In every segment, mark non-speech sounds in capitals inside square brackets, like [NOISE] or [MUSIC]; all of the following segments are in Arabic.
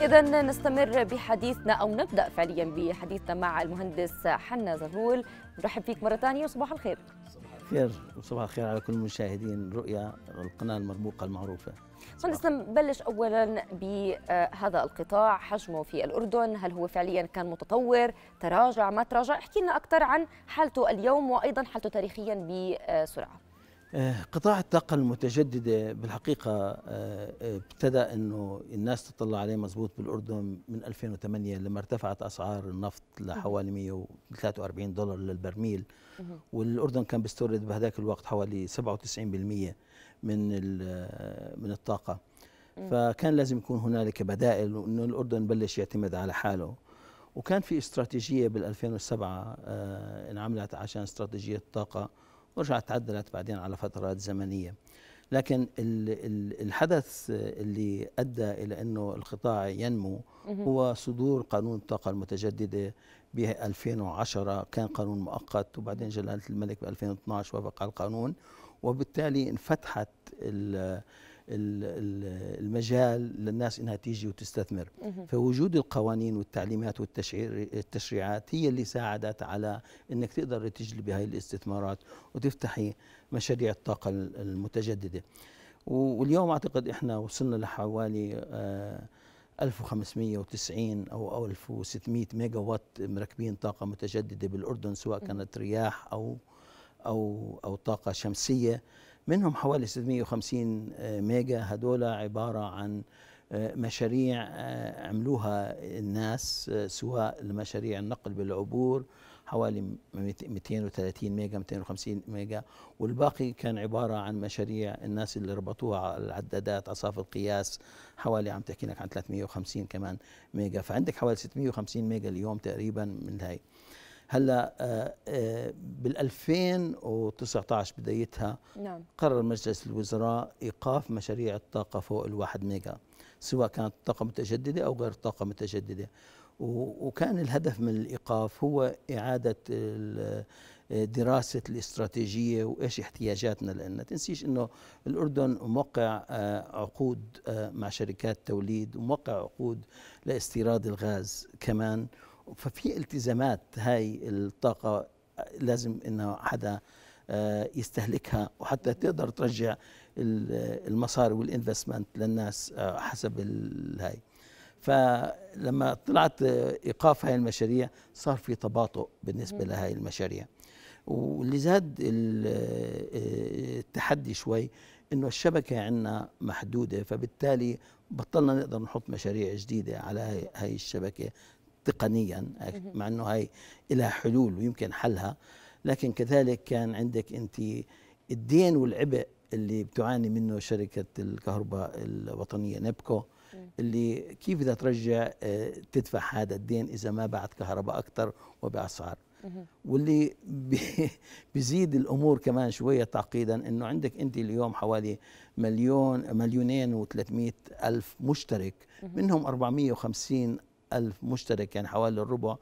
إذا نستمر بحديثنا أو نبدأ فعليا بحديثنا مع المهندس حنا زغلول نرحب فيك مرة ثانية وصباح الخير خير وصباح الخير على كل مشاهدين رؤيا القناه المرموقه المعروفه مهندس نبلش اولا بهذا القطاع حجمه في الاردن هل هو فعليا كان متطور تراجع ما تراجع احكي لنا اكثر عن حالته اليوم وايضا حالته تاريخيا بسرعه آه، قطاع الطاقة المتجددة بالحقيقة آه، آه، ابتدى انه الناس تطلع عليه مزبوط بالاردن من 2008 لما ارتفعت اسعار النفط لحوالي 143 دولار للبرميل والاردن كان بيستورد بهذاك الوقت حوالي 97% من من الطاقة فكان لازم يكون هنالك بدائل وانه الاردن بلش يعتمد على حاله وكان في استراتيجية بال 2007 انعملت عشان استراتيجية الطاقة ورجعت تعدلت بعدين على فترات زمنيه لكن الحدث اللي ادى الى انه القطاع ينمو هو صدور قانون الطاقه المتجدده ب 2010 كان قانون مؤقت وبعدين جلاله الملك ب 2012 وافق على القانون وبالتالي انفتحت المجال للناس انها تيجي وتستثمر فوجود القوانين والتعليمات والتشريعات هي اللي ساعدت على انك تقدر تجلبي هاي الاستثمارات وتفتحي مشاريع الطاقه المتجدده واليوم اعتقد احنا وصلنا لحوالي 1590 آه، او 1600 ميجا وات مركبين طاقه متجدده بالاردن سواء كانت رياح او او او طاقه شمسيه منهم حوالي 650 آه، ميجا هدول عبارة عن آه، مشاريع آه، عملوها الناس سواء مشاريع النقل بالعبور حوالي 230 ميجا 250 ميجا والباقي كان عبارة عن مشاريع الناس اللي ربطوها على العدادات أصاف القياس حوالي عم تحكي لك عن 350 كمان ميجا فعندك حوالي 650 ميجا اليوم تقريبا من هاي هلا آه، آه، بال 2019 بدايتها نعم. قرر مجلس الوزراء ايقاف مشاريع الطاقه فوق الواحد ميجا سواء كانت طاقه متجدده او غير طاقه متجدده وكان الهدف من الايقاف هو اعاده آه، دراسه الاستراتيجيه وايش احتياجاتنا لان تنسيش انه الاردن موقع عقود مع شركات توليد وموقع عقود لاستيراد الغاز كمان ففي التزامات هاي الطاقة لازم انه حدا آه، يستهلكها وحتى تقدر ترجع المصاري والانفستمنت للناس آه، حسب هاي فلما طلعت آه، ايقاف هاي المشاريع صار في تباطؤ بالنسبه لهاي المشاريع واللي زاد التحدي شوي انه الشبكه عندنا محدوده فبالتالي بطلنا نقدر نحط مشاريع جديده على هاي الشبكه تقنيا مع انه هاي لها حلول ويمكن حلها لكن كذلك كان عندك انت الدين والعبء اللي بتعاني منه شركه الكهرباء الوطنيه نبكو اللي كيف بدها ترجع آه، تدفع هذا الدين اذا ما باعت كهرباء اكثر وباسعار واللي بيزيد الامور كمان شويه تعقيدا انه عندك انت اليوم حوالي مليون مليونين و300 الف مشترك منهم 450 ألف مشترك يعني حوالي الربع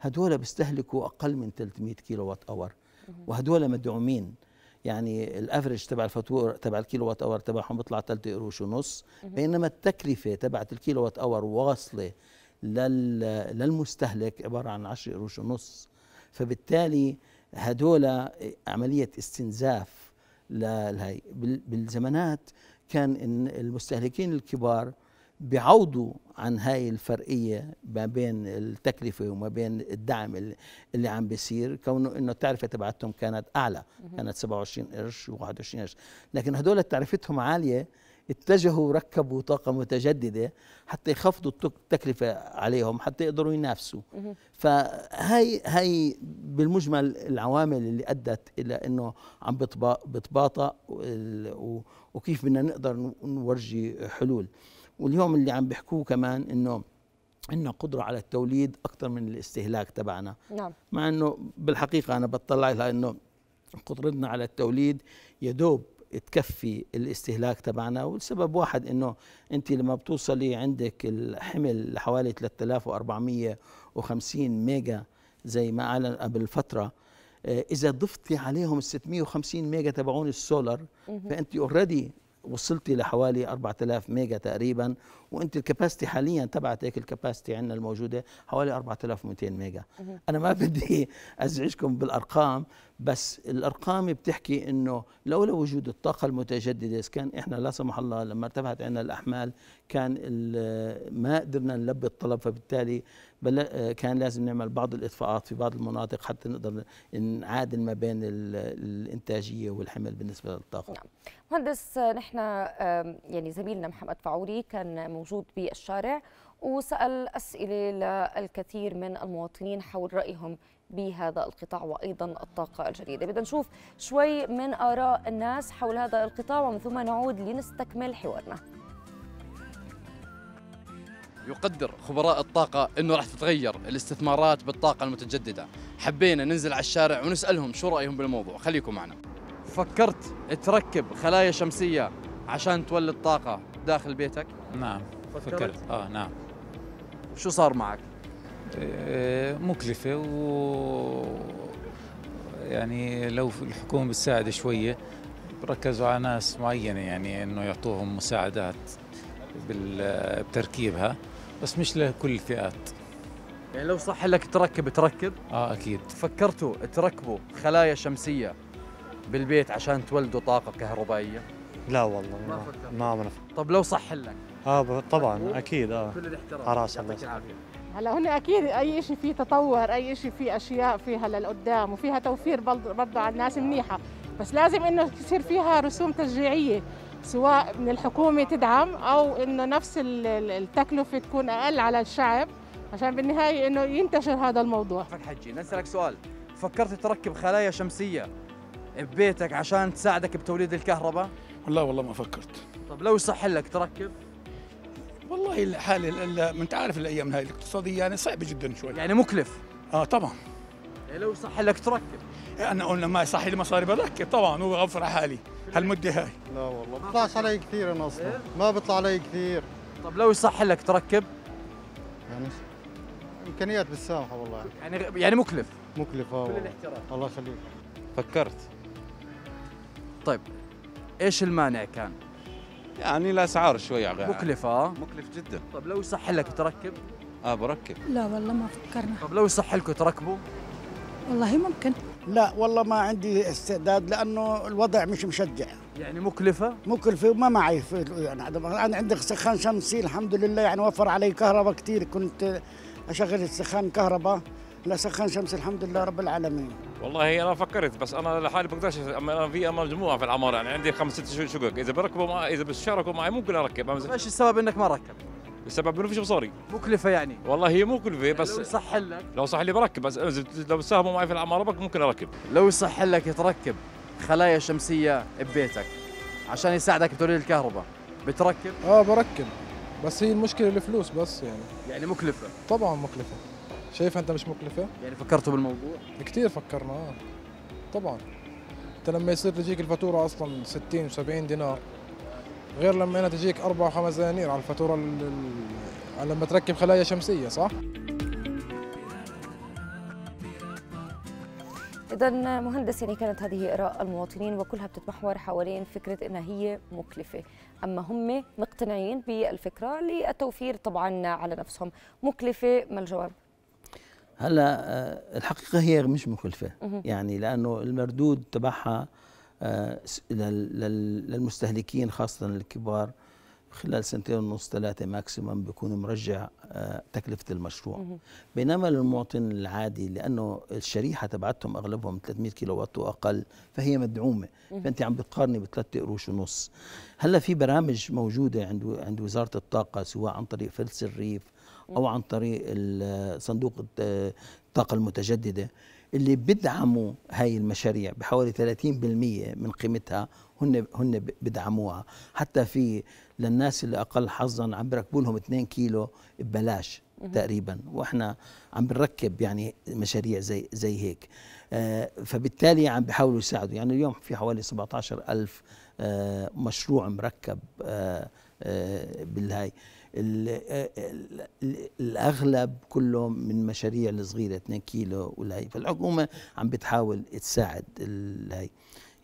هدول بيستهلكوا أقل من 300 كيلو وات أور وهدول مدعومين يعني الافرج تبع الفاتوره تبع الكيلو وات اور تبعهم بيطلع 3 قروش ونص بينما التكلفه تبعت الكيلو وات اور واصله للمستهلك عباره عن 10 قروش ونص فبالتالي هدول عمليه استنزاف لهي بالزمانات كان المستهلكين الكبار بيعوضوا عن هاي الفرقية ما بين التكلفة وما بين الدعم اللي عم بيصير كونه انه التعرفة تبعتهم كانت أعلى كانت 27 قرش و21 قرش لكن هدول تعرفتهم عالية اتجهوا وركبوا طاقة متجددة حتى يخفضوا التكلفة عليهم حتى يقدروا ينافسوا فهي هي بالمجمل العوامل اللي أدت إلى أنه عم بتباطأ وكيف بدنا نقدر نورجي حلول واليوم اللي عم بيحكوه كمان انه عندنا قدرة على التوليد أكثر من الاستهلاك تبعنا نعم. مع أنه بالحقيقة أنا بطلع لها أنه قدرتنا على التوليد يدوب تكفي الاستهلاك تبعنا والسبب واحد انه انت لما بتوصلي عندك الحمل لحوالي 3450 ميجا زي ما اعلن قبل فتره آه، اذا ضفتي عليهم ال 650 ميجا تبعون السولار فانت اوريدي وصلت الى حوالي 4000 ميجا تقريبا وانت الكباستي حاليا تبعتك الكباستي عندنا الموجوده حوالي 4200 ميجا انا ما [LAUGHS] بدي ازعجكم بالارقام بس الارقام بتحكي انه لولا وجود الطاقه المتجدده كان احنا لا سمح الله لما ارتفعت عندنا الاحمال كان [HESITATION] ما قدرنا نلبي الطلب فبالتالي آه، كان لازم نعمل بعض الاطفاءات في بعض المناطق حتى نقدر نعادل ما بين [HESITATION] الانتاجيه والحمل بالنسبه للطاقه نعم مهندس آه، نحن يعني زميلنا محمد فعوري كان الموجود بالشارع وسأل أسئلة للكثير من المواطنين حول رأيهم بهذا القطاع وأيضا الطاقة الجديدة بدنا نشوف شوي من آراء الناس حول هذا القطاع ومن ثم نعود لنستكمل حوارنا يقدر خبراء الطاقة أنه راح تتغير الاستثمارات بالطاقة المتجددة حبينا ننزل على الشارع ونسألهم شو رأيهم بالموضوع خليكم معنا فكرت تركب خلايا شمسية عشان تولد طاقة داخل بيتك نعم فكرت, اه نعم شو صار معك؟ إيه، مكلفة و يعني لو الحكومة بتساعد شوية ركزوا على ناس معينة يعني انه يعطوهم مساعدات بال... بتركيبها بس مش لكل الفئات يعني لو صح لك تركب تركب اه اكيد فكرتوا تركبوا خلايا شمسية بالبيت عشان تولدوا طاقة كهربائية؟ لا والله ما, ما فكرت ما طب لو صح لك اه طبعا اكيد اه كل الاحترام على آه، راسي يعطيك العافيه هلا هن اكيد اي شيء فيه تطور اي شيء فيه اشياء فيها للقدام وفيها توفير برضه على الناس منيحه بس لازم انه يصير فيها رسوم تشجيعيه سواء من الحكومه تدعم او انه نفس التكلفه تكون اقل على الشعب عشان بالنهايه انه ينتشر هذا الموضوع حجي نسالك سؤال فكرت تركب خلايا شمسيه ببيتك عشان تساعدك بتوليد الكهرباء؟ لا والله ما فكرت طب لو يصح لك تركب والله الحالة ما انت عارف الايام هاي الاقتصاديه يعني صعبه جدا شوي يعني مكلف اه طبعا يعني لو صح لك تركب إيه، انا قلنا ما صح لي مصاري بركب طبعا وغفر حالي هالمده هاي لا والله ما بطلعش علي كثير انا اصلا إيه؟ ما بطلع علي كثير طب لو يصح لك تركب يعني امكانيات بالسامحه والله يعني يعني مكلف مكلف اه الله يخليك فكرت طيب ايش المانع كان؟ يعني الاسعار شوي مكلفة مكلف جدا طيب لو يصح لك تركب؟ اه بركب لا والله ما فكرنا طيب لو يصح لكم تركبوا؟ والله ممكن لا والله ما عندي استعداد لانه الوضع مش مشجع يعني مكلفة؟ مكلفة وما معي يعني انا عندي سخان شمسي الحمد لله يعني وفر علي كهرباء كثير كنت اشغل السخان كهرباء لا سخان شمس الحمد لله رب العالمين والله انا فكرت بس انا لحالي بقدرش اما انا في مجموعه في العماره يعني عندي خمس ست شقق اذا بركبوا معي اذا بتشاركوا معي ممكن اركب ايش السبب انك ما ركبت؟ السبب انه فيش مصاري مكلفه يعني والله هي مكلفه بس لو صح لك لو صح لي بركب بس لو ساهموا معي في العماره ممكن اركب لو صح لك تركب خلايا شمسيه ببيتك عشان يساعدك بتوليد الكهرباء بتركب اه بركب بس هي المشكله الفلوس بس يعني يعني مكلفه طبعا مكلفه شايفها انت مش مكلفه يعني فكرتوا بالموضوع كثير فكرنا آه. طبعا انت لما يصير تجيك الفاتوره اصلا 60 و70 دينار غير لما انا تجيك اربع وخمس دنانير على الفاتوره لما تركب خلايا شمسيه صح؟ إذا مهندس يعني كانت هذه آراء المواطنين وكلها بتتمحور حوالين فكرة أنها هي مكلفة أما هم مقتنعين بالفكرة للتوفير طبعا على نفسهم مكلفة ما الجواب؟ هلا آه، الحقيقه هي مش مكلفة يعني لانه المردود تبعها آه، للمستهلكين خاصه الكبار خلال سنتين ونص ثلاثه ماكسيمم بيكون مرجع آه، تكلفه المشروع بينما للمواطن العادي لانه الشريحه تبعتهم اغلبهم 300 كيلو وات واقل فهي مدعومه فانت عم بتقارني بثلاثة قروش ونص هلا في برامج موجوده عند عند وزاره الطاقه سواء عن طريق فلس الريف او عن طريق صندوق الطاقه المتجدده اللي بدعموا هاي المشاريع بحوالي 30% من قيمتها هن هن بدعموها حتى في للناس اللي اقل حظا عم بركبوا لهم 2 كيلو ببلاش تقريبا واحنا عم بنركب يعني مشاريع زي زي هيك آه، فبالتالي عم بيحاولوا يساعدوا يعني اليوم في حوالي 17 ألف آه، مشروع مركب آه، بالهاي الاغلب كله من مشاريع الصغيره 2 كيلو والهي فالحكومه عم بتحاول تساعد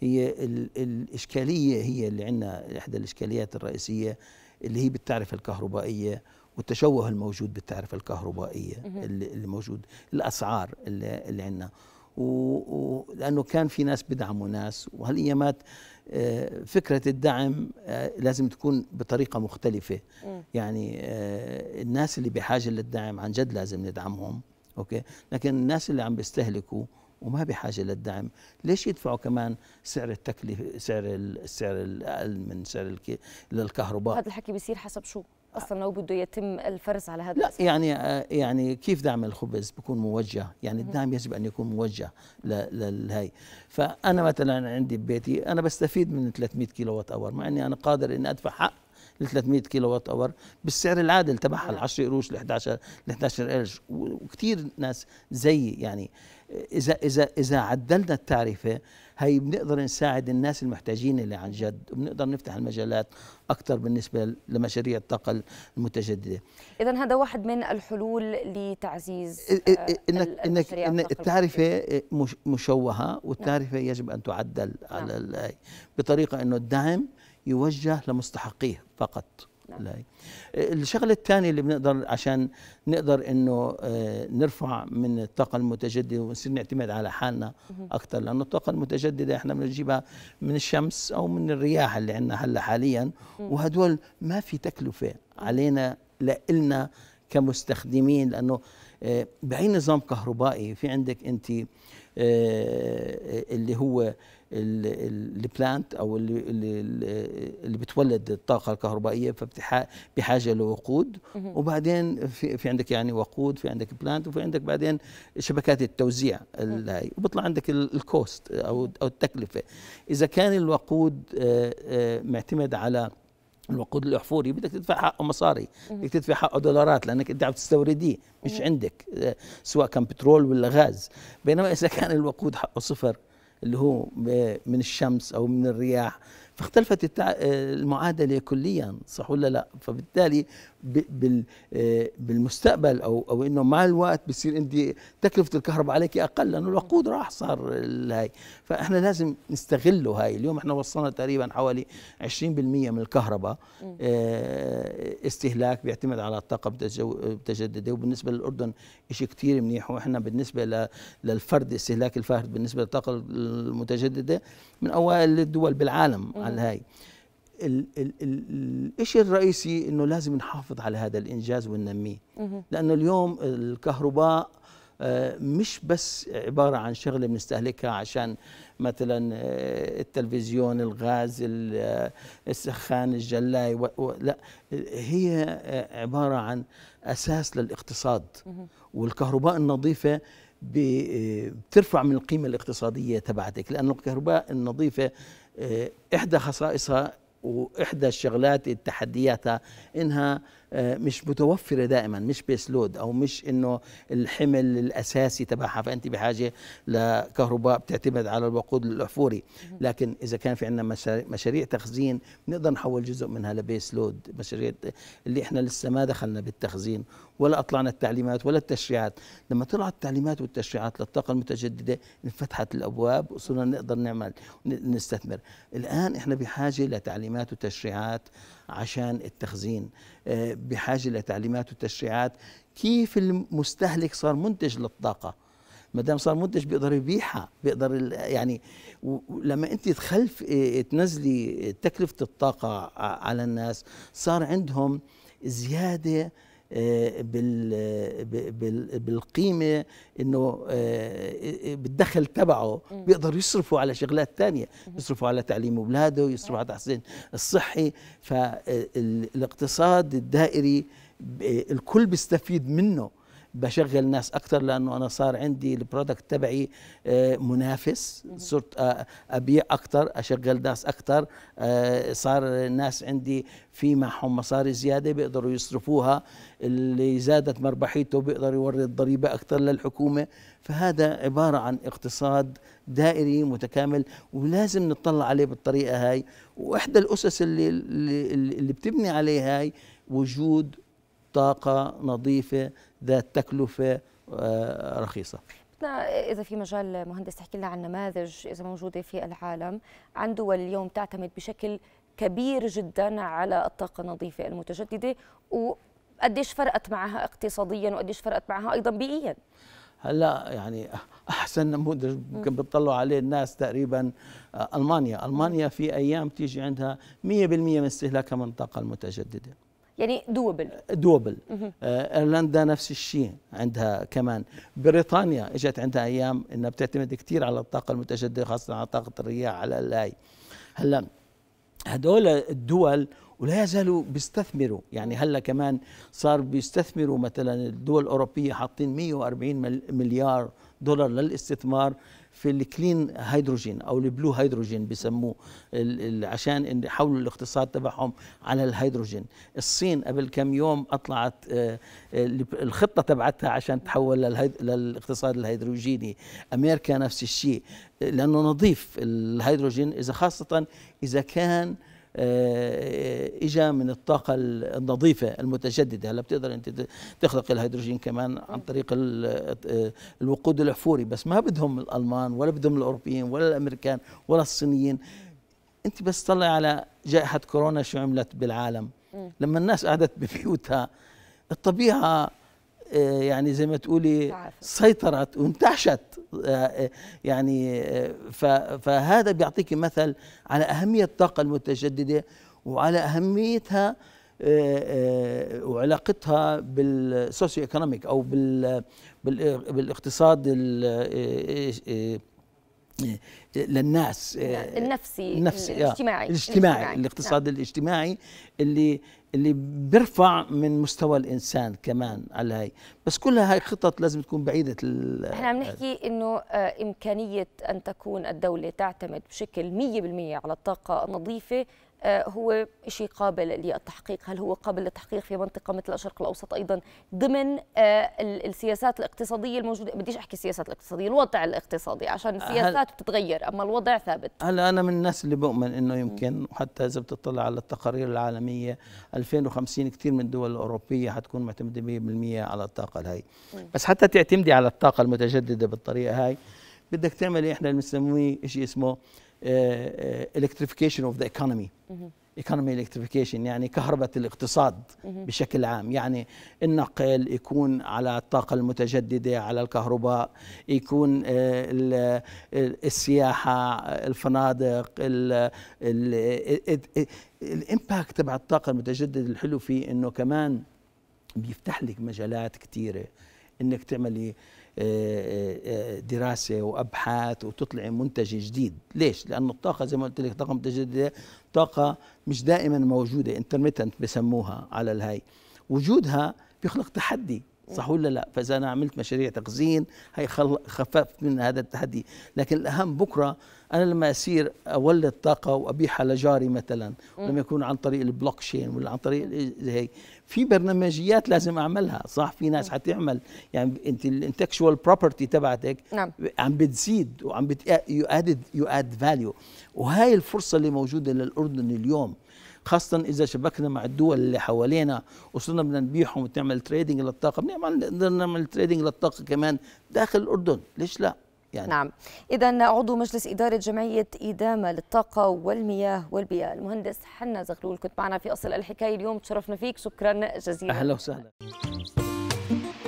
هي الاشكاليه هي اللي عندنا احدى الاشكاليات الرئيسيه اللي هي بالتعرفه الكهربائيه والتشوه الموجود بالتعرفه الكهربائيه اللي موجود الاسعار اللي, اللي عندنا ولأنه كان في ناس بدعموا ناس وهالأيامات آه، فكرة الدعم آه، لازم تكون بطريقة مختلفة م. يعني آه، الناس اللي بحاجة للدعم عن جد لازم ندعمهم أوكي لكن الناس اللي عم بيستهلكوا وما بحاجه للدعم ليش يدفعوا كمان سعر التكلفه سعر السعر الاقل من سعر الكهرباء هذا الحكي بيصير حسب شو اصلا لو بده يتم الفرز على هذا لا الأسفل. يعني آه، يعني كيف دعم الخبز بيكون موجه يعني الدعم يجب ان يكون موجه للهي فانا مثلا عندي ببيتي انا بستفيد من 300 كيلو وات اور مع اني انا قادر اني ادفع حق ل 300 كيلو وات اور بالسعر العادل تبعها نعم. ال 10 قروش ل 11 ل 11 قرش وكثير ناس زيي يعني اذا اذا اذا عدلنا التعرفه هي بنقدر نساعد الناس المحتاجين اللي عن جد وبنقدر نفتح المجالات اكثر بالنسبه لمشاريع الطاقه المتجدده اذا هذا واحد من الحلول لتعزيز آه، انك انك التعرفه آه، مشوهه والتعرفه نعم. يجب ان تعدل نعم. على بطريقه انه الدعم يوجه لمستحقيه فقط نعم. لا. الشغله الثانيه اللي بنقدر عشان نقدر انه آه، نرفع من الطاقه المتجدده ونصير نعتمد على حالنا اكثر لانه الطاقه المتجدده احنا بنجيبها من الشمس او من الرياح اللي عندنا هلا حاليا وهدول ما في تكلفه علينا لنا كمستخدمين لانه آه، باي نظام كهربائي في عندك انت آه، اللي هو البلانت او اللي اللي بتولد الطاقه الكهربائيه فبحاجه لوقود وبعدين في, في عندك يعني وقود في عندك بلانت وفي عندك بعدين شبكات التوزيع اللي وبطلع عندك الكوست او او التكلفه اذا كان الوقود آه، آه، معتمد على الوقود الاحفوري بدك تدفع حقه مصاري بدك تدفع حقه دولارات لانك انت عم تستورديه مش عندك آه، سواء كان بترول ولا غاز بينما اذا كان الوقود حقه صفر اللي هو من الشمس او من الرياح فاختلفت آه، المعادله كليا صح ولا لا فبالتالي آه، بالمستقبل او او انه مع الوقت بصير انت تكلفه الكهرباء عليك اقل لانه الوقود راح صار هاي فاحنا لازم نستغله هاي اليوم احنا وصلنا تقريبا حوالي 20% من الكهرباء آه، استهلاك بيعتمد على الطاقه المتجدده وبالنسبه للاردن شيء كثير منيح واحنا بالنسبه للفرد استهلاك الفرد بالنسبه للطاقه المتجدده من اوائل الدول بالعالم على هاي الشيء الرئيسي انه لازم نحافظ على هذا الانجاز وننميه لانه اليوم الكهرباء آه، مش بس عبارة عن شغلة بنستهلكها عشان مثلا آه، التلفزيون الغاز آه، السخان الجلاي و... و... لا هي عبارة عن أساس للاقتصاد والكهرباء النظيفة بترفع من القيمة الاقتصادية تبعتك لأن الكهرباء النظيفة إحدى خصائصها واحدى الشغلات التحديات انها آه، مش متوفره دائما مش بيس لود او مش انه الحمل الاساسي تبعها فانت بحاجه لكهرباء بتعتمد على الوقود الاحفوري لكن اذا كان في عندنا مشاريع تخزين بنقدر نحول جزء منها لبيس لود مشاريع اللي احنا لسه ما دخلنا بالتخزين ولا اطلعنا التعليمات ولا التشريعات لما طلعت التعليمات والتشريعات للطاقه المتجدده انفتحت الابواب وصرنا نقدر نعمل نستثمر الان احنا بحاجه لتعليمات وتشريعات عشان التخزين آه، بحاجه لتعليمات وتشريعات كيف المستهلك صار منتج للطاقه ما دام صار منتج بيقدر يبيعها بيقدر يعني لما انت تخلف آه، تنزلي تكلفه الطاقه على الناس صار عندهم زياده آه، آه، بالقيمه انه آه، بالدخل تبعه بيقدر يصرفه على شغلات تانية يصرفه على تعليم اولاده يصرفه على تحسين الصحي فالاقتصاد الدائري الكل بيستفيد منه بشغل ناس اكثر لانه انا صار عندي البرودكت تبعي آه، منافس صرت آه، ابيع اكثر اشغل ناس اكثر آه، صار الناس عندي في معهم مصاري زياده بيقدروا يصرفوها اللي زادت مربحيته بيقدر يورد ضريبه اكثر للحكومه فهذا عباره عن اقتصاد دائري متكامل ولازم نطلع عليه بالطريقه هاي واحدى الاسس اللي اللي, اللي بتبني عليه هاي وجود طاقة نظيفة ذات تكلفة آه، رخيصة إذا في مجال مهندس تحكي لنا عن نماذج إذا موجودة في العالم عن دول اليوم تعتمد بشكل كبير جدا على الطاقة النظيفة المتجددة وقديش فرقت معها اقتصاديا وقديش فرقت معها أيضا بيئيا هلا يعني احسن نموذج ممكن بتطلعوا عليه الناس تقريبا آه، المانيا، المانيا في ايام تيجي عندها 100% من استهلاكها من الطاقه المتجدده. يعني دوبل دوبل آه، ايرلندا نفس الشيء عندها كمان بريطانيا اجت عندها ايام انها بتعتمد كثير على الطاقه المتجدده خاصه على طاقه الرياح على الاي هلا هدول الدول ولا يزالوا بيستثمروا يعني هلا كمان صار بيستثمروا مثلا الدول الاوروبيه حاطين 140 مليار دولار للاستثمار في الكلين هيدروجين او البلو هيدروجين بسموه عشان يحولوا الاقتصاد تبعهم على الهيدروجين الصين قبل كم يوم اطلعت آه، آه، الخطه تبعتها عشان تحول للاقتصاد الهيدروجيني امريكا نفس الشيء لانه نظيف الهيدروجين اذا خاصه اذا كان آه، اجى من الطاقه النظيفه المتجدده هلا بتقدر انت تخلق الهيدروجين كمان عن طريق آه، الوقود الاحفوري بس ما بدهم الالمان ولا بدهم الاوروبيين ولا الامريكان ولا الصينيين انت بس طلع على جائحه كورونا شو عملت بالعالم لما الناس قعدت ببيوتها الطبيعه آه، يعني زي ما تقولي سيطرت وانتعشت آه، آه، يعني فهذا بيعطيك مثل على أهمية الطاقة المتجددة وعلى أهميتها وعلاقتها بالسوسيو ايكونوميك او بالاقتصاد للناس النفسي, النفسي الاجتماعي الاجتماعي الاقتصاد نعم. الاجتماعي اللي اللي بيرفع من مستوى الانسان كمان على هاي بس كلها هاي خطط لازم تكون بعيده ال احنا عم نحكي انه آه، امكانيه ان تكون الدوله تعتمد بشكل 100% على الطاقه النظيفه آه، هو شيء قابل للتحقيق هل هو قابل للتحقيق في منطقه مثل الشرق الاوسط ايضا ضمن آه، السياسات الاقتصادية الموجودة بديش أحكي السياسات الاقتصادية الوضع الاقتصادي عشان آه، السياسات بتتغير أما الوضع ثابت هلا أنا من الناس اللي بؤمن أنه يمكن وحتى إذا بتطلع على التقارير العالمية 2050 كثير من الدول الأوروبية حتكون معتمدة 100% على الطاقة الهي بس حتى تعتمدي على الطاقة المتجددة بالطريقة هاي بدك تعملي احنا بنسميه شيء اسمه الكتريفيكيشن اوف ذا ايكونومي ايكونومي الكتريفيكيشن يعني كهرباء الاقتصاد بشكل عام يعني النقل يكون على الطاقه المتجدده على الكهرباء يكون آه، السياحه الفنادق الامباكت تبع الطاقه المتجدده الحلو فيه انه كمان بيفتح لك مجالات كثيره انك تعملي آه، آه، آه، دراسه وابحاث وتطلعي منتج جديد ليش لانه الطاقه زي ما قلت لك طاقة متجددة طاقه مش دائما موجوده انترميتنت بسموها على الهي وجودها بيخلق تحدي صح ولا لا فاذا انا عملت مشاريع تخزين هي خففت من هذا التحدي لكن الاهم بكره انا لما اسير اولد طاقه وابيعها لجاري مثلا لما يكون عن طريق البلوك تشين ولا عن طريق إيه هيك في برنامجيات لازم اعملها صح في ناس حتعمل يعني انت الانتكشوال بروبرتي تبعتك نعم. عم بتزيد وعم بت يو ادد يو اد فاليو وهي الفرصه اللي موجوده للاردن اليوم خاصة إذا شبكنا مع الدول اللي حوالينا وصرنا بدنا نبيعهم وتعمل تريدنج للطاقة بنعمل نعمل تريدنج للطاقة كمان داخل الأردن ليش لا؟ يعني. نعم إذا عضو مجلس إدارة جمعية إدامة للطاقة والمياه والبيئة المهندس حنا زغلول كنت معنا في أصل الحكاية اليوم تشرفنا فيك شكرا جزيلا أهلا وسهلا